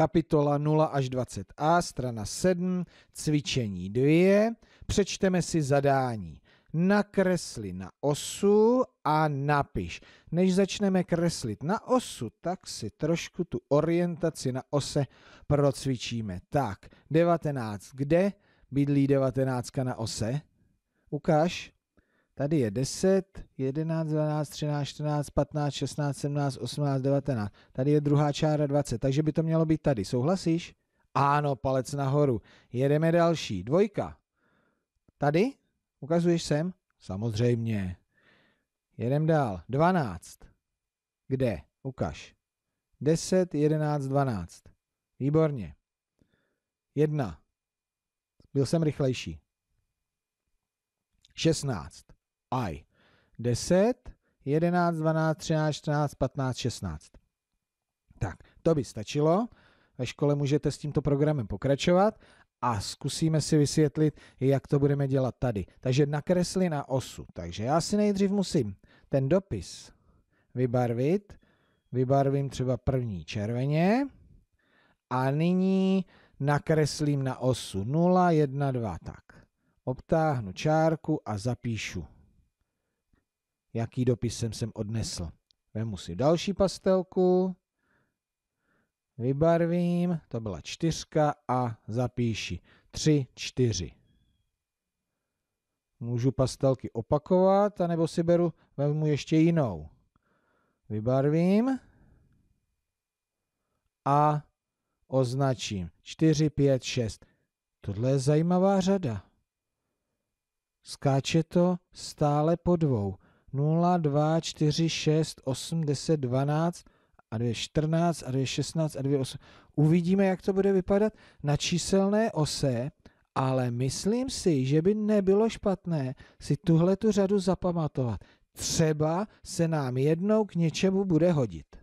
kapitola 0 až 20a, strana 7, cvičení 2, přečteme si zadání. Nakresli na osu a napiš. Než začneme kreslit na osu, tak si trošku tu orientaci na ose procvičíme. Tak, 19 kde? Bydlí 19 na ose? Ukáž. Tady je 10, 11, 12, 13, 14, 15, 16, 17, 18, 19. Tady je druhá čára 20, takže by to mělo být tady. Souhlasíš? Ano, palec nahoru. Jedeme další. Dvojka. Tady? Ukazuješ sem? Samozřejmě. Jedem dál. 12. Kde? Ukaž. 10, 11, 12. Výborně. 1. Byl jsem rychlejší. 16. I. 10, 11, 12, 13, 14, 15, 16. Tak, to by stačilo. Ve škole můžete s tímto programem pokračovat a zkusíme si vysvětlit, jak to budeme dělat tady. Takže nakresli na osu. Takže já si nejdřív musím ten dopis vybarvit. Vybarvím třeba první červeně. A nyní nakreslím na osu 0, 1, 2, tak. Obtáhnu čárku a zapíšu jaký dopis jsem sem odnesl. Vemu si další pastelku, vybarvím, to byla čtyřka a zapíši tři čtyři. Můžu pastelky opakovat, anebo si beru, vemu ještě jinou. Vybarvím a označím 4, 5, 6. Tohle je zajímavá řada. Skáče to stále po dvou. 0, 2, 4, 6, 8, 10, 12 a 2, 14 a 2, 16 a 2, 8. Uvidíme, jak to bude vypadat na číselné ose, ale myslím si, že by nebylo špatné si tuhle tu řadu zapamatovat. Třeba se nám jednou k něčemu bude hodit.